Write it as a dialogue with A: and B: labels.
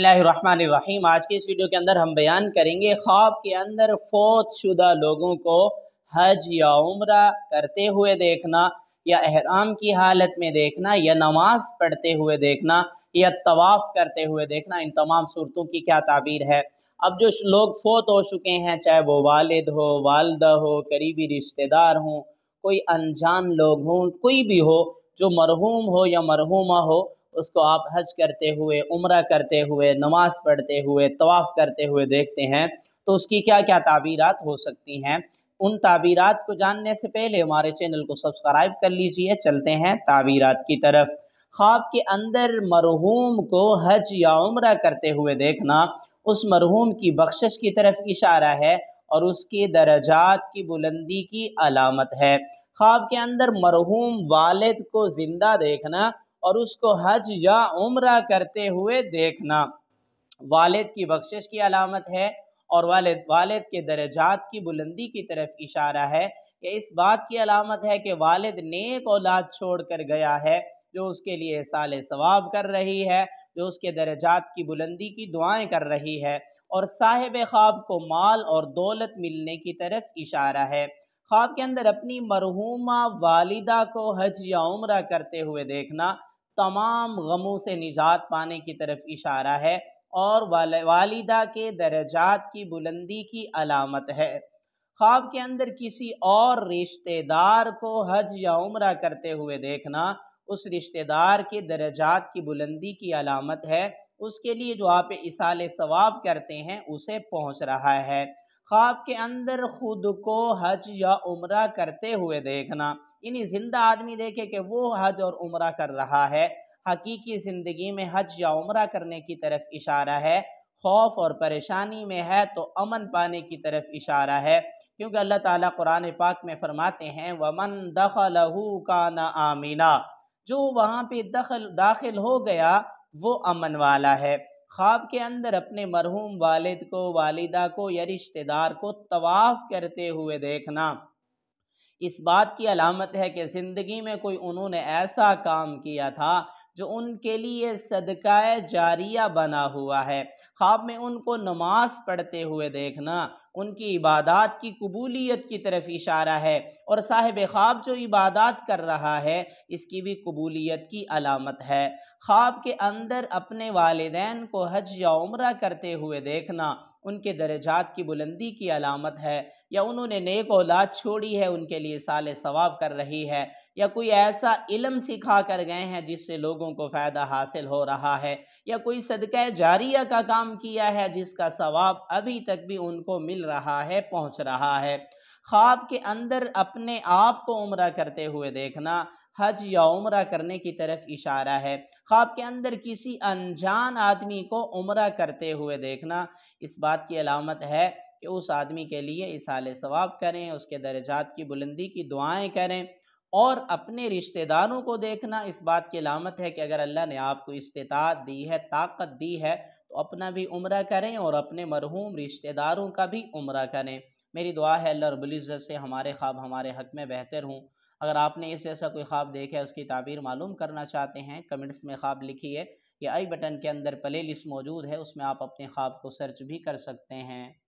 A: रहीम आज की इस वीडियो के अंदर हम बयान करेंगे ख्वाब के अंदर फौत शुदा लोगों को हज या उम्र करते हुए देखना या एहराम की हालत में देखना या नमाज पढ़ते हुए देखना या तवाफ़ करते हुए देखना इन तमाम सूरतों की क्या ताबीर है अब जो लोग फोत हो चुके हैं चाहे वो वालद हो वालदा हो करीबी रिश्तेदार हों कोई अनजान लोग हों कोई भी हो जो मरहूम हो या मरहूमा हो उसको आप हज करते हुए उम्र करते हुए नमाज पढ़ते हुए तवाफ़ करते हुए देखते हैं तो उसकी क्या क्या ताबीरत हो सकती हैं उन ताबीरत को जानने से पहले हमारे चैनल को सब्सक्राइब कर लीजिए चलते हैं ताबीरत की तरफ ख्वाब के अंदर मरहूम को हज या उम्र करते हुए देखना उस मरहूम की बख्शिश की तरफ इशारा है और उसके दर्जात की बुलंदी की अलामत है ख्वाब के अंदर मरहूम वालिद को ज़िंदा देखना और उसको हज या उम्र करते हुए देखना वालद की बख्शिश की अलामत है और वालिद वालद के दर्जात की बुलंदी की तरफ इशारा है कि इस बात की अलामत है कि वालद नेक औलाद छोड़ कर गया है जो उसके लिए साल सवाब कर रही है जो उसके दर्जात की बुलंदी की दुआएं कर रही है और साहिब ख्वाब को माल और दौलत मिलने की तरफ इशारा है ख्वाब के अंदर अपनी मरहूमा वालिदा को हज या उम्र करते हुए देखना तमाम गमों से निजात पाने की तरफ इशारा है और वालिदा के दर्जात की बुलंदी की अलामत है ख्वाब के अंदर किसी और रिश्तेदार को हज या उम्र करते हुए देखना उस रिश्तेदार के दर्जात की बुलंदी की अलामत है उसके लिए जो आप इसाले सवाब करते हैं उसे पहुंच रहा है ख्वाब के अंदर खुद को हज या उम्र करते हुए देखना इन्हीं जिंदा आदमी देखे कि वो हज और उम्र कर रहा है हकीकी ज़िंदगी में हज या उम्र करने की तरफ इशारा है खौफ और परेशानी में है तो अमन पाने की तरफ इशारा है क्योंकि अल्लाह ताला कुरान पाक में फरमाते हैं वमन का ना आमीना जो वहाँ पे दखल दाखिल हो गया वो अमन वाला है ख्वाब के अंदर अपने मरहूम वालिद को वालिदा को या रिश्तेदार को तवाफ़ करते हुए देखना इस बात की अलामत है कि ज़िंदगी में कोई उन्होंने ऐसा काम किया था जो उनके लिए सदका जारिया बना हुआ है ख्वाब में उनको नमाज पढ़ते हुए देखना उनकी इबादत की कबूलीत की तरफ इशारा है और साहिब ख्वाब जो इबादत कर रहा है इसकी भी कबूलीत की अलामत है ख्वाब के अंदर अपने वालदेन को हज या उम्र करते हुए देखना उनके दर्जात की बुलंदी की अलामत है या उन्होंने नेक औलाद छोड़ी है उनके लिए साल सवाब कर रही है या कोई ऐसा इलम सिखा कर गए हैं जिससे लोगों को फ़ायदा हासिल हो रहा है या कोई सदक़ जारिया का काम किया है जिसका सवाब अभी तक भी उनको मिल रहा है पहुँच रहा है ख्वाब के अंदर अपने आप को उम्र करते हुए देखना हज या उम्र करने की तरफ इशारा है ख्वाब के अंदर किसी अनजान आदमी को उम्र करते हुए देखना इस बात की अलामत है कि उस आदमी के लिए इसाल सवाब करें उसके दर्जात की बुलंदी की दुआएं करें और अपने रिश्तेदारों को देखना इस बात की लामत है कि अगर अल्लाह ने आपको इस्तात दी है ताकत दी है तो अपना भी उम्र करें और अपने मरहूम रिश्तेदारों का भी उम्र करें मेरी दुआ है अल्लाह रबुल्ज़त से हमारे ख्वाब हमारे हक में बेहतर हों अगर आपने इस ऐसा कोई ख्वाब देखा है उसकी ताबीर मालूम करना चाहते हैं कमेंट्स में ख्वाब लिखिए या आई बटन के अंदर प्ले लिस्ट मौजूद है उसमें आप अपने ख्वाब को सर्च भी कर सकते हैं